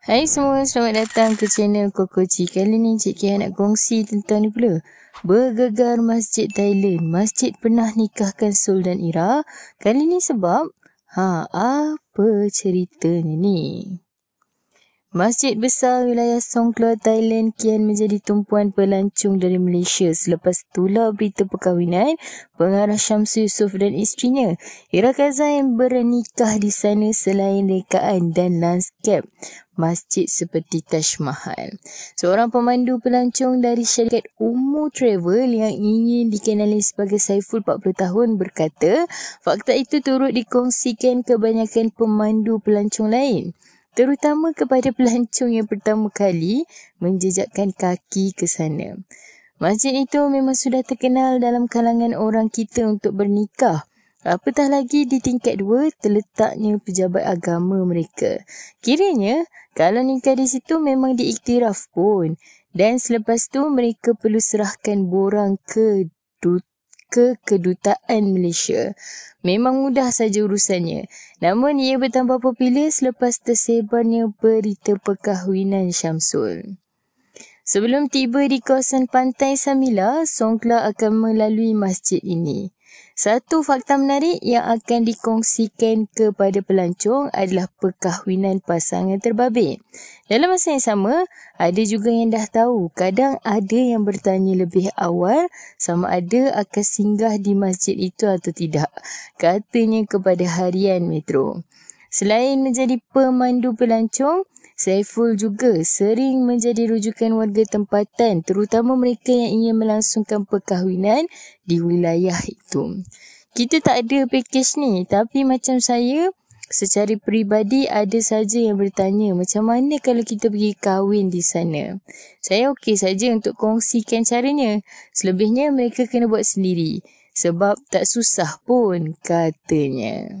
Hai semua, selamat datang ke channel Koko Chi. Kali ni Cik Kia nak kongsi tentang ni pula. Bergegar Masjid Thailand. Masjid pernah nikahkan Sultan Ira. Kali ni sebab, ha, apa ceritanya ni? Masjid besar wilayah Songkhla, Thailand kian menjadi tumpuan pelancong dari Malaysia selepas tular berita perkahwinan pengarah Syamsu Yusof dan isterinya. Ira Kazan yang bernikah di sana selain rekaan dan landscape masjid seperti Taj Mahal. Seorang pemandu pelancong dari syarikat Umu Travel yang ingin dikenali sebagai Saiful 40 tahun berkata, fakta itu turut dikongsikan kebanyakan pemandu pelancong lain. Terutama kepada pelancong yang pertama kali menjejakkan kaki ke sana. Masjid itu memang sudah terkenal dalam kalangan orang kita untuk bernikah. Apatah lagi di tingkat dua terletaknya pejabat agama mereka. Kiranya kalau nikah di situ memang diiktiraf pun. Dan selepas tu mereka perlu serahkan borang ke ke kedutaan Malaysia. Memang mudah saja urusannya. Namun ia bertambah popular selepas tersebarnya berita perkahwinan Syamsul. Sebelum tiba di kawasan pantai Samila, Songkla akan melalui masjid ini. Satu fakta menarik yang akan dikongsikan kepada pelancong adalah perkahwinan pasangan terbabit. Dalam masa yang sama, ada juga yang dah tahu kadang ada yang bertanya lebih awal sama ada akan singgah di masjid itu atau tidak. Katanya kepada harian metro. Selain menjadi pemandu pelancong, Saiful juga sering menjadi rujukan warga tempatan terutama mereka yang ingin melangsungkan perkahwinan di wilayah itu. Kita tak ada pakej ni tapi macam saya secara peribadi ada saja yang bertanya macam mana kalau kita pergi kahwin di sana. Saya okey saja untuk kongsikan caranya. Selebihnya mereka kena buat sendiri sebab tak susah pun katanya.